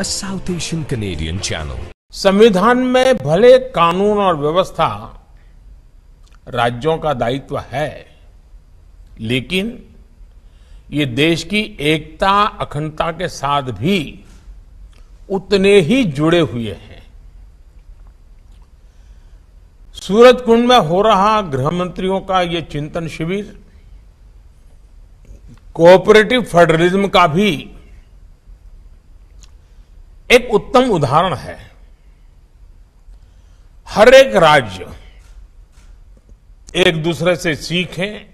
a South Asian Canadian channel. संविधान में भले कानून और व्यवस्था राज्यों का दायित्व है लेकिन ये देश की एकता अखंडता के साथ भी उतने ही जुड़े हुए हैं सूरत कुंड में हो रहा गृहमंत्रियों का ये चिंतन शिविर कोऑपरेटिव फेडरलिज्म का भी एक उत्तम उदाहरण है हर एक राज्य एक दूसरे से सीखें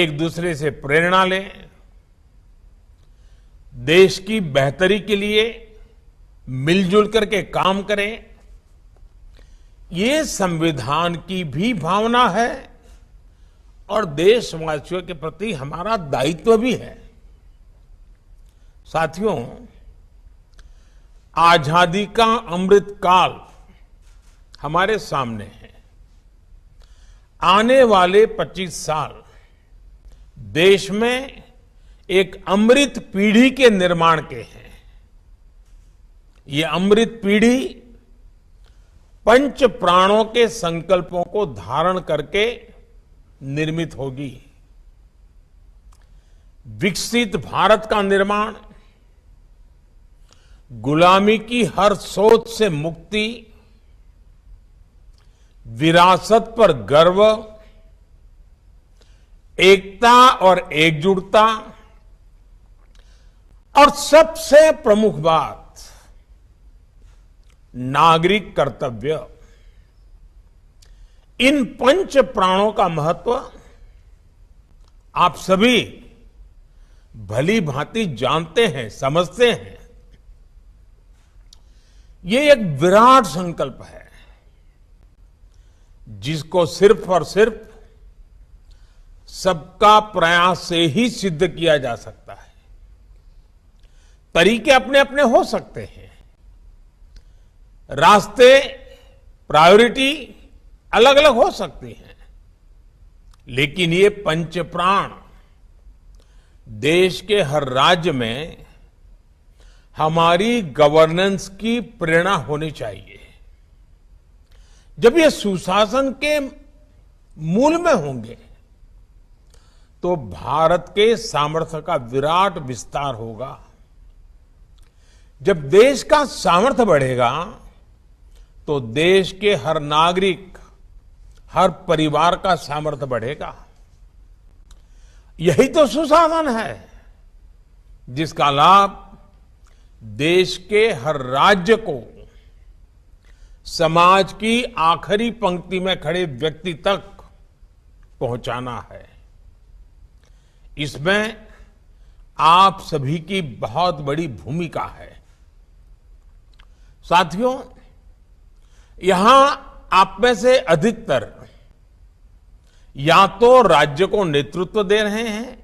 एक दूसरे से प्रेरणा लें देश की बेहतरी के लिए मिलजुल करके काम करें ये संविधान की भी भावना है और देशवासियों के प्रति हमारा दायित्व भी है साथियों आजादी का अमृत काल हमारे सामने है आने वाले 25 साल देश में एक अमृत पीढ़ी के निर्माण के हैं ये अमृत पीढ़ी पंच प्राणों के संकल्पों को धारण करके निर्मित होगी विकसित भारत का निर्माण गुलामी की हर सोच से मुक्ति विरासत पर गर्व एकता और एकजुटता और सबसे प्रमुख बात नागरिक कर्तव्य इन पंच प्राणों का महत्व आप सभी भली भांति जानते हैं समझते हैं ये एक विराट संकल्प है जिसको सिर्फ और सिर्फ सबका प्रयास से ही सिद्ध किया जा सकता है तरीके अपने अपने हो सकते हैं रास्ते प्रायोरिटी अलग अलग हो सकती हैं लेकिन ये पंच प्राण देश के हर राज्य में हमारी गवर्नेंस की प्रेरणा होनी चाहिए जब ये सुशासन के मूल में होंगे तो भारत के सामर्थ्य का विराट विस्तार होगा जब देश का सामर्थ्य बढ़ेगा तो देश के हर नागरिक हर परिवार का सामर्थ्य बढ़ेगा यही तो सुशासन है जिसका लाभ देश के हर राज्य को समाज की आखिरी पंक्ति में खड़े व्यक्ति तक पहुंचाना है इसमें आप सभी की बहुत बड़ी भूमिका है साथियों यहां आप में से अधिकतर या तो राज्य को नेतृत्व दे रहे हैं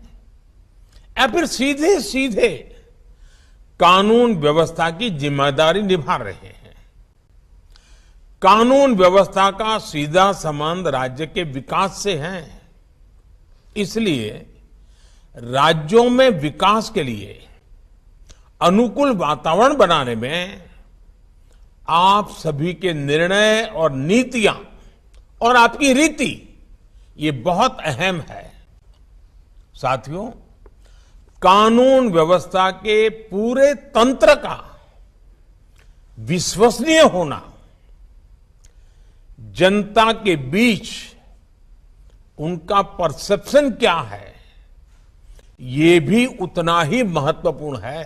या फिर सीधे सीधे कानून व्यवस्था की जिम्मेदारी निभा रहे हैं कानून व्यवस्था का सीधा संबंध राज्य के विकास से है इसलिए राज्यों में विकास के लिए अनुकूल वातावरण बनाने में आप सभी के निर्णय और नीतियां और आपकी रीति ये बहुत अहम है साथियों कानून व्यवस्था के पूरे तंत्र का विश्वसनीय होना जनता के बीच उनका परसेप्शन क्या है ये भी उतना ही महत्वपूर्ण है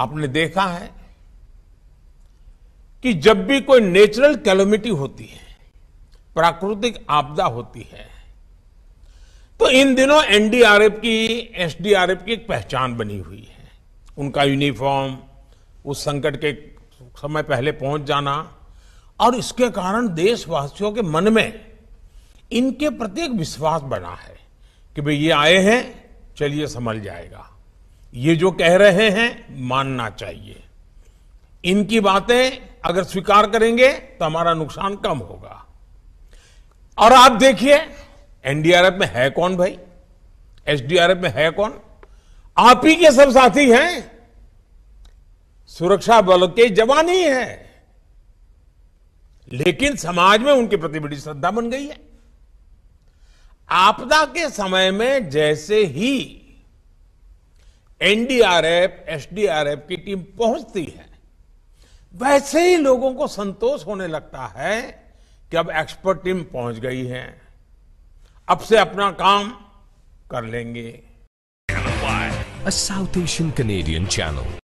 आपने देखा है कि जब भी कोई नेचुरल कैलोमिटी होती है प्राकृतिक आपदा होती है तो इन दिनों एनडीआरएफ की एसडीआरएफ की एक पहचान बनी हुई है उनका यूनिफॉर्म उस संकट के समय पहले पहुंच जाना और इसके कारण देशवासियों के मन में इनके प्रति एक विश्वास बना है कि भाई ये आए हैं चलिए संभल जाएगा ये जो कह रहे हैं मानना चाहिए इनकी बातें अगर स्वीकार करेंगे तो हमारा नुकसान कम होगा और आप देखिए एनडीआरएफ में है कौन भाई एसडीआरएफ में है कौन आप ही के सब साथी हैं सुरक्षा बल के जवान ही है लेकिन समाज में उनके प्रति बड़ी श्रद्धा बन गई है आपदा के समय में जैसे ही एनडीआरएफ एसडीआरएफ की टीम पहुंचती है वैसे ही लोगों को संतोष होने लगता है कि अब एक्सपर्ट टीम पहुंच गई है अब से अपना काम कर लेंगे A South Asian Canadian channel.